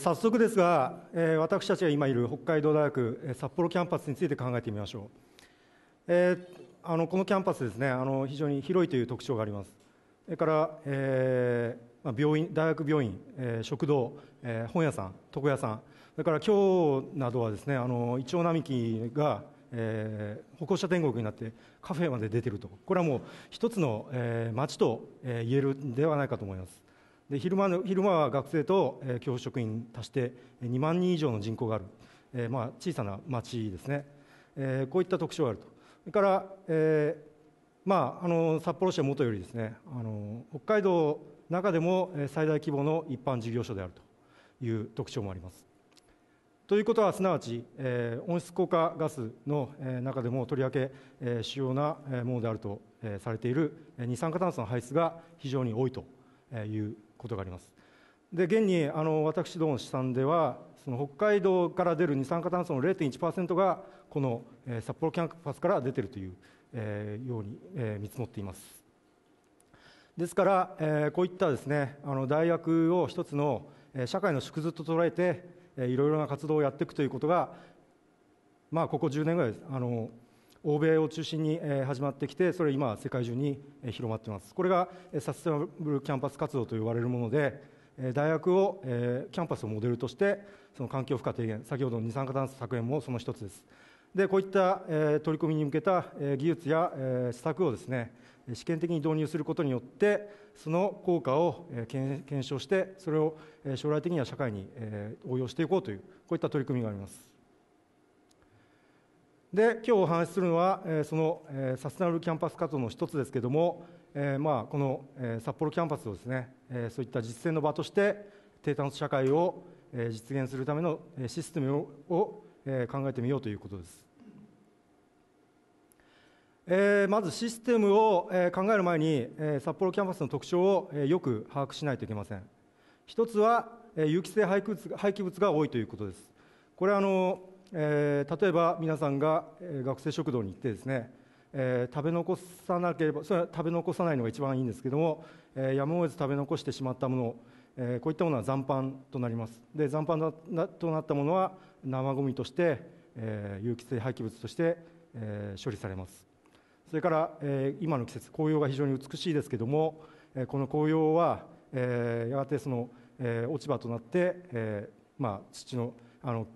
早速ですが、私たちが今いる北海道大学札幌キャンパスについて考えてみましょう。えあのこのキャンパスですねあの非常に広いという特徴がありますそれから、えーまあ、病院大学病院、え食堂、え本屋さん床屋さんそれから今日などはですねあのイチョウ並木が、えー、歩行者天国になってカフェまで出てるとこれはもう一つの、えー、町と、えー、言えるんではないかと思いますで昼間の昼間は学生と、えー、教職員足して2万人以上の人口がある、えーまあ、小さな町ですね、えー、こういった特徴があると、それから、えーまあ、あの札幌市はもとよりですねあの北海道中でも最大規模の一般事業所であるという特徴もあります。ということはすなわち、えー、温室効果ガスの、えー、中でもとりわけ、えー、主要なものであると、えー、されている二酸化炭素の排出が非常に多いということがあります。で現にあの私どもの試算ではその北海道から出る二酸化炭素の0.1%がこの、えー、札幌キャンパスから出てるという、えー、ように、えー、見積もっていますですから、えー、こういったですねあの大学を一つの、えー、社会の縮図と捉えて、えー、いろいろな活動をやっていくということがまあここ10年ぐらいあの欧米を中心に始まってきてそれ今世界中に広まっていますこれがサステナブルキャンパス活動と言われるもので大学をキャンパスをモデルとしてその環境負荷低減先ほどの二酸化炭素削減もその一つですでこういった取り組みに向けた技術や施策をですね試験的に導入することによってその効果を検証してそれを将来的には社会に応用していこうというこういった取り組みがありますで今日お話しするのは、えその、えサステナブルキャンパス活動の一つですけれども、えまあ、この、え札幌キャンパスをですね、えそういった実践の場として低炭素社会を、え実現するためのシステムをえ考えてみようということです、えまずシステムを、え考える前に、え札幌キャンパスの特徴を、えよく把握しないといけません一つは、え有機性廃棄物廃棄物が多いということですこれあのえー、例えば皆さんが学生食堂に行ってですね、えー、食べ残さなければそれは食べ残さないのが一番いいんですけども、えー、やむを得ず食べ残してしまったもの、えー、こういったものは残飯となりますで残飯となったものは生ごみとして、えー、有機性廃棄物として、えー、処理されますそれから、えー、今の季節紅葉が非常に美しいですけども、えー、この紅葉は、えー、やがてその、えー、落ち葉となって、えーまあ、土のあの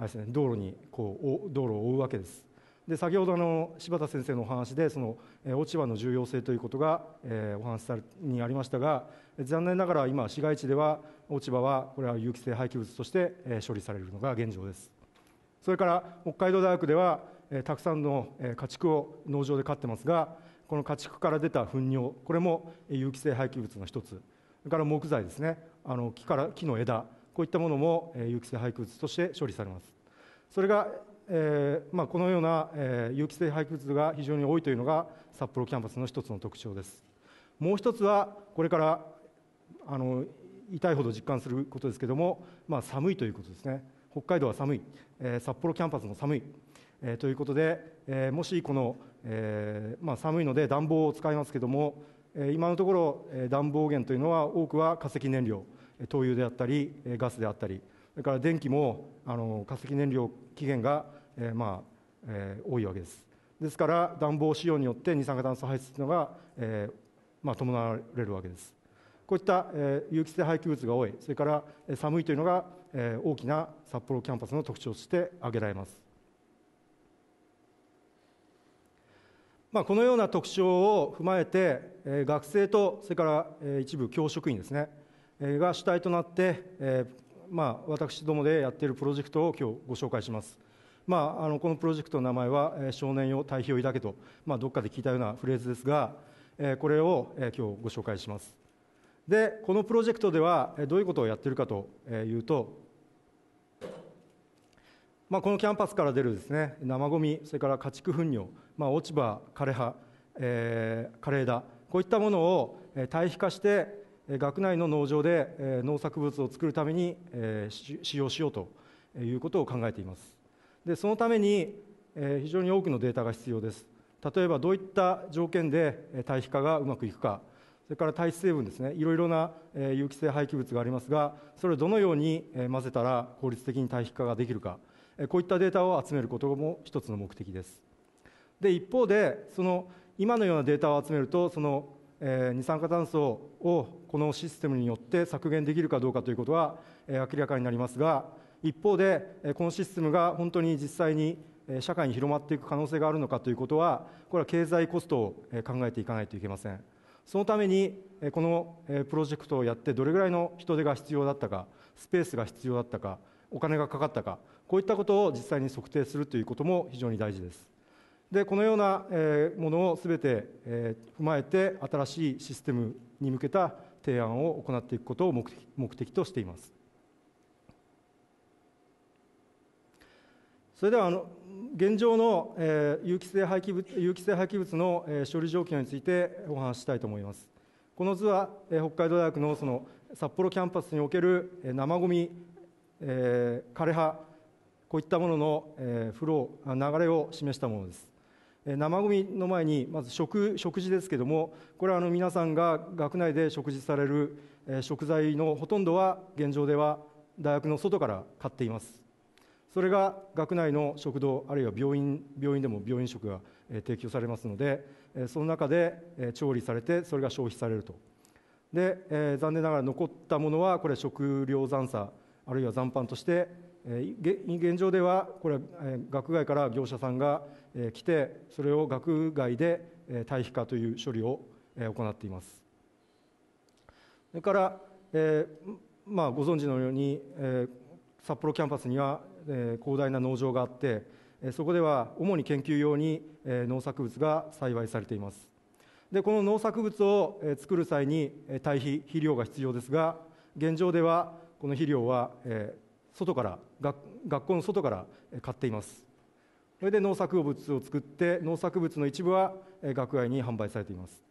あれですね、道路にこう道路を覆うわけです。で先ほどの柴田先生のお話でその、え落ち葉の重要性ということが、えお話にありましたが残念ながら今市街地では落ち葉はこれは有機性廃棄物として、え処理されるのが現状ですそれから北海道大学では、えたくさんの、え家畜を農場で飼ってますがこの家畜から出た糞尿これも有機性廃棄物の一つそれから木材ですねあの木から木の枝こういったものも有機性廃棄物として処理されますそれが、えーまあ、このような、えー、有機性廃棄物が非常に多いというのが札幌キャンパスの一つの特徴ですもう一つはこれからあの痛いほど実感することですけども、まあ、寒いということですね北海道は寒い、えー、札幌キャンパスも寒い、えー、ということで、えー、もしこの、えーまあ、寒いので暖房を使いますけども、えー、今のところ、えー、暖房源というのは多くは化石燃料、灯油であったりガスであったりそれから電気もあの化石燃料期限が、えー、まあえー、多いわけですですから暖房使用によって二酸化炭素排出のが、えーまあ、伴われるわけですこういった、えー、有機性廃棄物が多いそれから、え寒いというのが、えー、大きな札幌キャンパスの特徴として挙げられますまあ、このような特徴を踏まえて、えー、学生とそれから、えー、一部教職員ですねが主体となって、えまあ、私どもでやっているプロジェクトを今日ご紹介します。まあ、あのこのプロジェクトの名前は「少年よ対比を抱けと」まあ、どっかで聞いたようなフレーズですが、えこれを、え今日ご紹介しますでこのプロジェクトでは、えどういうことをやっているかというと、まあ、このキャンパスから出るですね生ごみそれから家畜糞尿、まあ、落ち葉枯葉、えー、枯れ枝こういったものを、え堆肥化して学内の農場で農作物を作るために使用しようということを考えていますでそのために非常に多くのデータが必要です例えばどういった条件で堆肥化がうまくいくかそれから堆肥成分ですねいろいろな有機性廃棄物がありますがそれをどのように混ぜたら効率的に堆肥化ができるかこういったデータを集めることも一つの目的ですで一方でその今のようなデータを集めるとそのえ二酸化炭素をこのシステムによって削減できるかどうかということは、え明らかになりますが一方で、えこのシステムが本当に実際に社会に広まっていく可能性があるのかということはこれは経済コストを考えていかないといけませんそのためにこのプロジェクトをやってどれぐらいの人手が必要だったかスペースが必要だったかお金がかかったかこういったことを実際に測定するということも非常に大事ですでこのようなものをすべて踏まえて新しいシステムに向けた提案を行っていくことを目的目的としていますそれではあの現状の有機性廃棄物有機性廃棄物の処理状況についてお話ししたいと思いますこの図は北海道大学のその札幌キャンパスにおける生ごみ、えー、枯葉こういったものの、えフロー流れを示したものです生ごみの前にまず食食事ですけれどもこれはあの皆さんが学内で食事される食材のほとんどは現状では大学の外から買っていますそれが学内の食堂あるいは病院病院でも病院食が提供されますのでその中で調理されてそれが消費されるとで残念ながら残ったものはこれ食料残差あるいは残飯として現状では、これは学外から業者さんが来て、それを学外で堆肥化という処理を行っています。それから、えーまあ、ご存知のように、えー、札幌キャンパスには、えー、広大な農場があって、えー、そこでは主に研究用に、えー、農作物が栽培されています。でこの農作物を、えー、作る際に、えー、堆肥肥料が必要ですが現状ではこの肥料は、えー、外から学校の外から買っていますそれで農作物を作って農作物の一部は学外に販売されています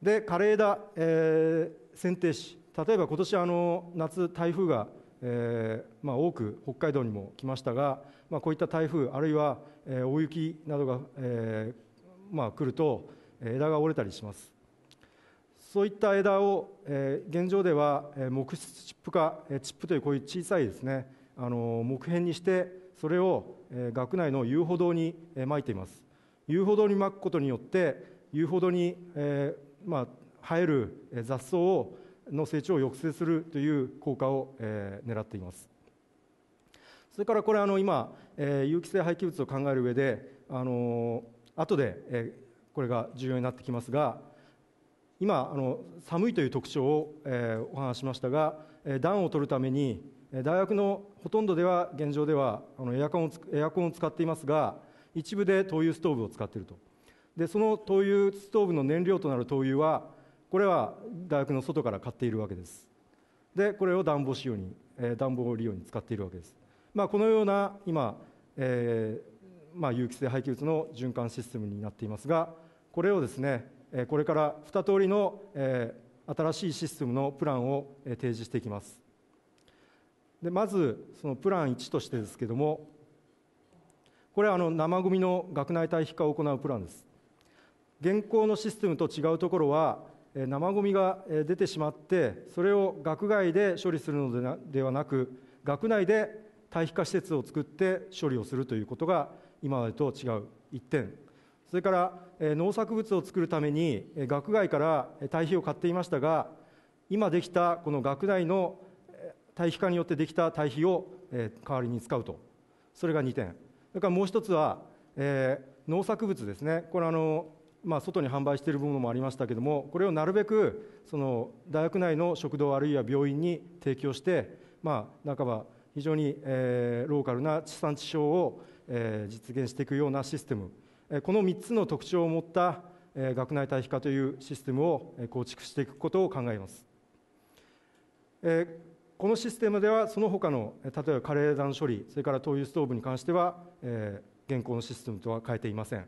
で枯れ枝、えー、剪定し例えば今年あの夏台風が、えーまあ、多く北海道にも来ましたが、まあ、こういった台風あるいは、え大雪などが、えーまあ、来ると枝が折れたりしますそういった枝を、えー、現状では、え木質チップ化、えチップというこういう小さいですね、あの木片にしてそれを、えー、学内の遊歩道に、えー、撒いています遊歩道に撒くことによって遊歩道に、えーまあ、生える雑草をの成長を抑制するという効果を、えー、狙っていますそれからこれあの今、えー、有機性廃棄物を考える上であのー、後で、えー、これが重要になってきますが今あの寒いという特徴を、えー、お話しましたが、えー、暖を取るために大学のほとんどでは現状ではあのエアコンをエアコンを使っていますが一部で灯油ストーブを使っているとでその灯油ストーブの燃料となる灯油はこれは大学の外から買っているわけですでこれを暖房使用に、えー、暖房利用に使っているわけです、まあ、このような今、えーまあ、有機性廃棄物の循環システムになっていますがこれをですねこれから2通りの新しいシステムのプランを提示していきます。でまずそのプラン1としてですけどもこれはあの生組の学内堆肥化を行うプランです現行のシステムと違うところは生ごみが出てしまってそれを学外で処理するのではなく学内で堆肥化施設を作って処理をするということが今までと違う1点それから農作物を作るために学外から堆肥を買っていましたが今できたこの学内の堆肥化によってできた堆肥を代わりに使うとそれが2点それからもう一つは、え農作物ですねこれあの、まあ、外に販売しているものもありましたけどもこれをなるべくその大学内の食堂あるいは病院に提供してまあ半ば非常に、えローカルな地産地消を、え実現していくようなシステムこの3つの特徴を持った学内対比化というシステムを構築していくことを考えます。このシステムではその他の例えばカレー弾処理それから灯油ストーブに関しては現行のシステムとは変えていません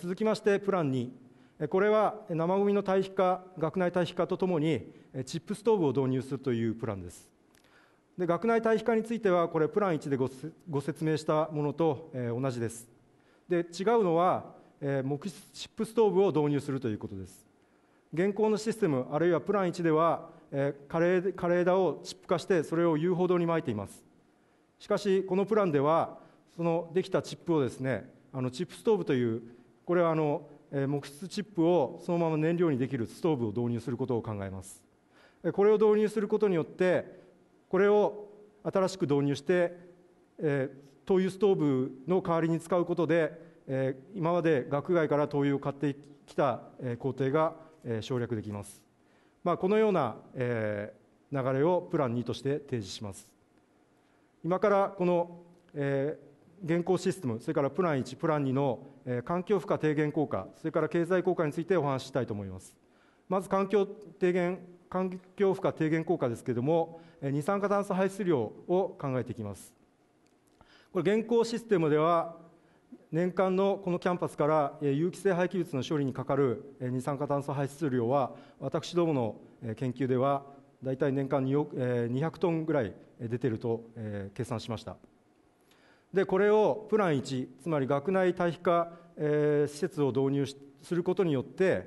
続きましてプラン2これは生ごみの退避化学内退避化とともにチップストーブを導入するというプランですで学内退避化についてはこれプラン1でご説明したものと同じですで違うのは、えー、木質ストーブを導入するということです現行のシステムあるいはプラン1では、えー、枯れ枯れ枝をチップ化してそれを遊歩道にまいていますしかしこのプランではそのできたチップをですねあのチップストーブというこれはあの、えー、木質チップをそのまま燃料にできるストーブを導入することを考えますこれを導入することによってこれを新しく導入して、えー、灯油ストーブの代わりに使うことで、えー、今まで学外から灯油を買ってきた、えー、工程が、えー、省略できます、まあ、このような、えー、流れをプラン2として提示します今からこの、えー、現行システムそれからプラン1プラン2の、えー、環境負荷低減効果それから経済効果についてお話ししたいと思いますまず環境低減環境負荷低減効果ですけれども二酸化炭素排出量を考えていきますこれ現行システムでは年間のこのキャンパスから有機性廃棄物の処理にかかる二酸化炭素排出量は私どもの研究では大体年間200トンぐらい出てると計算しましたでこれをプラン1つまり学内堆肥化施設を導入することによって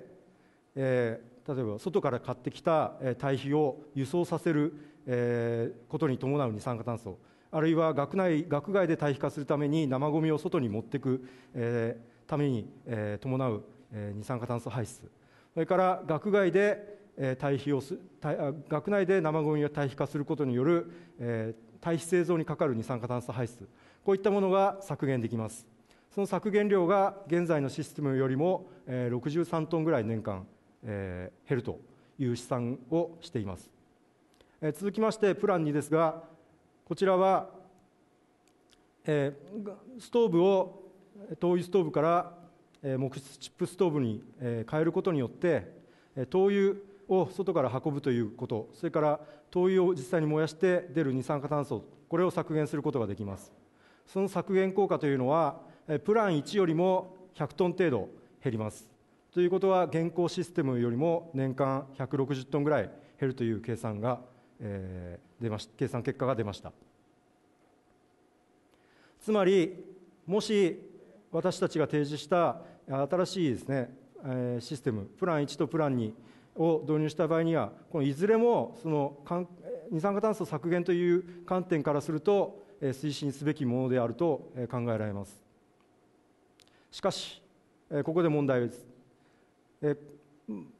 例えば外から買ってきた堆肥を輸送させることに伴う二酸化炭素あるいは学内学外で堆肥化するために生ごみを外に持っていく、えー、ために、えー、伴う、えー、二酸化炭素排出それから学外で、えー、堆肥をす学内で生ごみを堆肥化することによる、えー、堆肥製造にかかる二酸化炭素排出こういったものが削減できますその削減量が現在のシステムよりも、えー、63トンぐらい年間、えー、減るという試算をしています、続きましてプラン2ですがこちらは、えー、ストーブを灯油ストーブからえ木質チップストーブにえ変えることによってえ灯油を外から運ぶということそれから灯油を実際に燃やして出る二酸化炭素これを削減することができますその削減効果というのはえプラン1よりも100トン程度減りますということは現行システムよりも年間160トンぐらい減るという計算がえー、出まし計算結果が出ましたつまりもし私たちが提示した新しいですね、えシステムプラン1とプラン2を導入した場合にはこのいずれもその二酸化炭素削減という観点からすると推進すべきものであると考えられますしかしここで問題です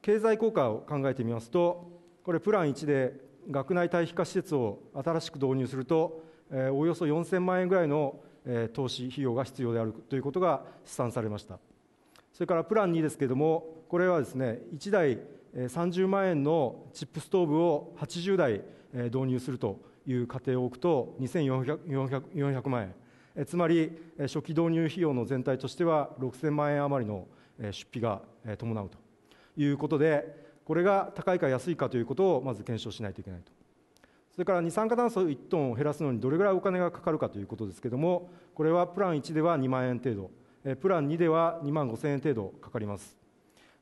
経済効果を考えてみますとこれプラン1で学内退避化施設を新しく導入すると、えー、およそ4000万円ぐらいの、えー、投資費用が必要であるということが試算されましたそれからプラン2ですけれどもこれはですね1台30万円のチップストーブを80台導入するという過程を置くと2400万円えつまり初期導入費用の全体としては6000万円余りの出費が伴うということでこれが高いか安いかということをまず検証しないといけないとそれから二酸化炭素1トンを減らすのにどれぐらいお金がかかるかということですけれどもこれはプラン1では2万円程度プラン2では2万5000円程度かかります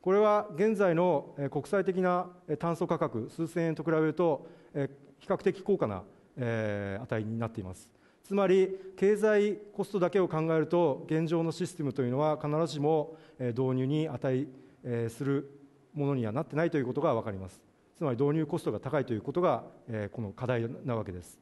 これは現在の国際的な炭素価格数千円と比べると比較的高価な値になっていますつまり経済コストだけを考えると現状のシステムというのは必ずしも導入に値するものにはなってないということが分かりますつまり導入コストが高いということが、えー、この課題なわけです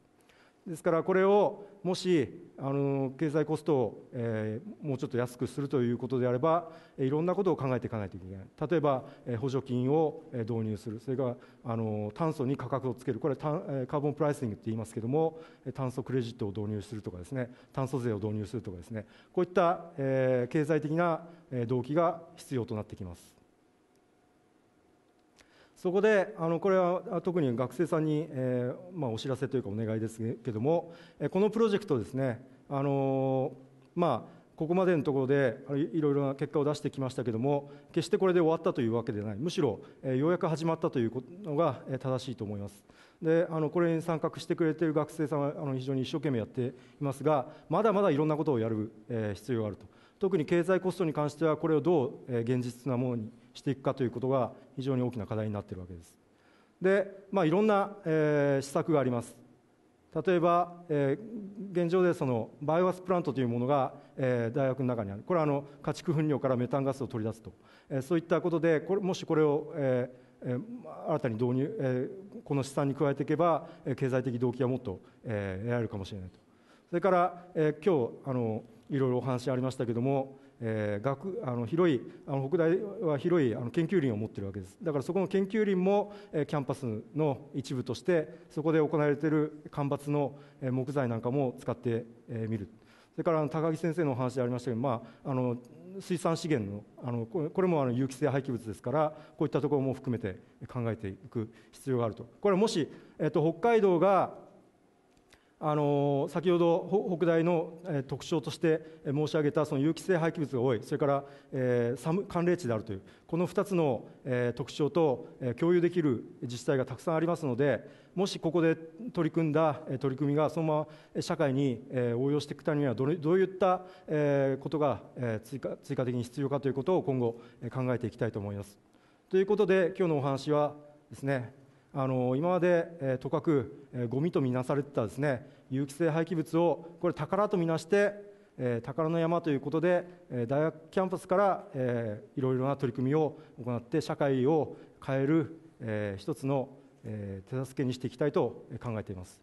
ですからこれをもしあの経済コストを、えー、もうちょっと安くするということであればいろんなことを考えていかないといけない例えば、えー、補助金を導入するそれからあの炭素に価格をつけるこれはカーボンプライシングって言いますけども炭素クレジットを導入するとかですね炭素税を導入するとかですねこういった、えー、経済的な動機が必要となってきます。そこであのこれは特に学生さんに、えー、まあ、お知らせというかお願いですけども、えこのプロジェクトですね、あのまあ、ここまでのところでいろいろな結果を出してきましたけども決してこれで終わったというわけではないむしろ、えようやく始まったというのが、え正しいと思いますであのこれに参画してくれている学生さんはあの非常に一生懸命やっていますがまだまだいろんなことをやる、え必要があると特に経済コストに関してはこれをどう、え現実なものにしていくかということが非常に大きな課題になっているわけです。で、まあ、いろんな、えー、施策があります。例えば、えー、現状でそのバイオアスプラントというものが、えー、大学の中にあるこれはあの家畜糞尿からメタンガスを取り出すと、えー、そういったことでこれもしこれを、えー、新たに導入、えー、この試算に加えていけばえ経済的動機はもっと、えー、得られるかもしれないとそれから、えー、今日あのいろいろお話ありましたけども、えー、学あの広いあの北大は広いあの研究林を持っているわけですだからそこの研究林も、えー、キャンパスの一部としてそこで行われている間伐の、えー、木材なんかも使ってみ、えー、るそれから高木先生のお話でありましたけど、まあ、あの水産資源のあのこれもあの有機性廃棄物ですからこういったところも含めて考えていく必要があるとこれもし、えーと北海道があの先ほど北大の特徴として申し上げたその有機性廃棄物が多いそれから、寒寒冷地であるというこの2つの、特徴と、共有できる自治体がたくさんありますのでもしここで取り組んだ取り組みがそのまま社会に、応用していくためにはどどういった、ことが、追加追加的に必要かということを今後考えていきたいと思います。ということで今日のお話はですねあの今まで、えー、とかく、えー、ゴミとみなされてたですね有機性廃棄物をこれ宝とみなして、えー、宝の山ということで、えー、大学キャンパスから、えー、いろいろな取り組みを行って社会を変える、えー、一つの、えー、手助けにしていきたいと考えています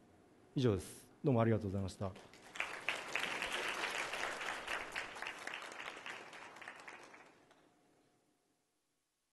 以上ですどうもありがとうございました